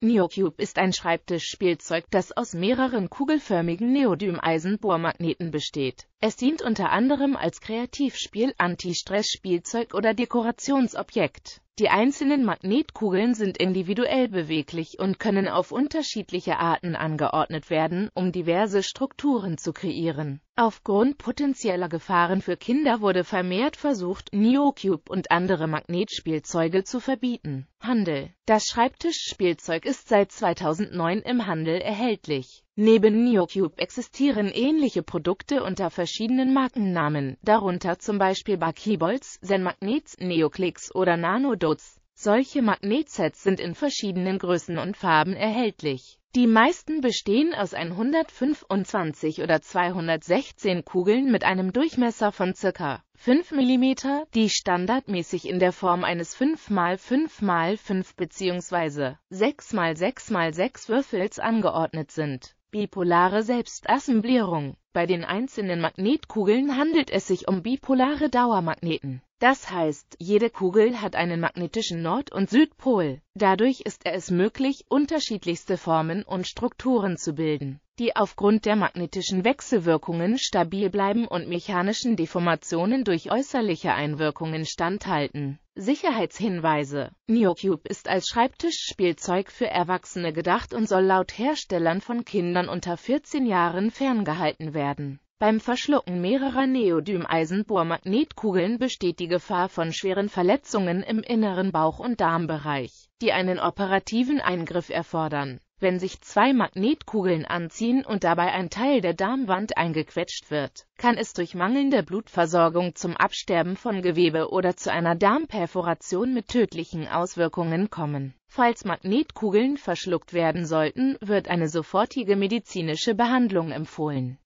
Neocube ist ein Schreibtischspielzeug, das aus mehreren kugelförmigen Neodym-Eisenbohrmagneten besteht. Es dient unter anderem als Kreativspiel, Anti-Stress-Spielzeug oder Dekorationsobjekt die einzelnen Magnetkugeln sind individuell beweglich und können auf unterschiedliche Arten angeordnet werden, um diverse Strukturen zu kreieren. Aufgrund potenzieller Gefahren für Kinder wurde vermehrt versucht, Neocube und andere Magnetspielzeuge zu verbieten. Handel Das Schreibtischspielzeug ist seit 2009 im Handel erhältlich. Neben NeoCube existieren ähnliche Produkte unter verschiedenen Markennamen, darunter zum Beispiel Buckyballs, Zen-Magnets, Neoclicks oder Nanodots. Solche Magnetsets sind in verschiedenen Größen und Farben erhältlich. Die meisten bestehen aus 125 oder 216 Kugeln mit einem Durchmesser von ca. 5 mm, die standardmäßig in der Form eines 5x5x5 bzw. 6x6x6 Würfels angeordnet sind. Bipolare Selbstassemblierung Bei den einzelnen Magnetkugeln handelt es sich um bipolare Dauermagneten. Das heißt, jede Kugel hat einen magnetischen Nord- und Südpol. Dadurch ist es möglich, unterschiedlichste Formen und Strukturen zu bilden die aufgrund der magnetischen Wechselwirkungen stabil bleiben und mechanischen Deformationen durch äußerliche Einwirkungen standhalten. Sicherheitshinweise NeoCube ist als Schreibtischspielzeug für Erwachsene gedacht und soll laut Herstellern von Kindern unter 14 Jahren ferngehalten werden. Beim Verschlucken mehrerer Neodym-Eisenbohrmagnetkugeln besteht die Gefahr von schweren Verletzungen im inneren Bauch- und Darmbereich, die einen operativen Eingriff erfordern wenn sich zwei Magnetkugeln anziehen und dabei ein Teil der Darmwand eingequetscht wird, kann es durch mangelnde Blutversorgung zum Absterben von Gewebe oder zu einer Darmperforation mit tödlichen Auswirkungen kommen. Falls Magnetkugeln verschluckt werden sollten, wird eine sofortige medizinische Behandlung empfohlen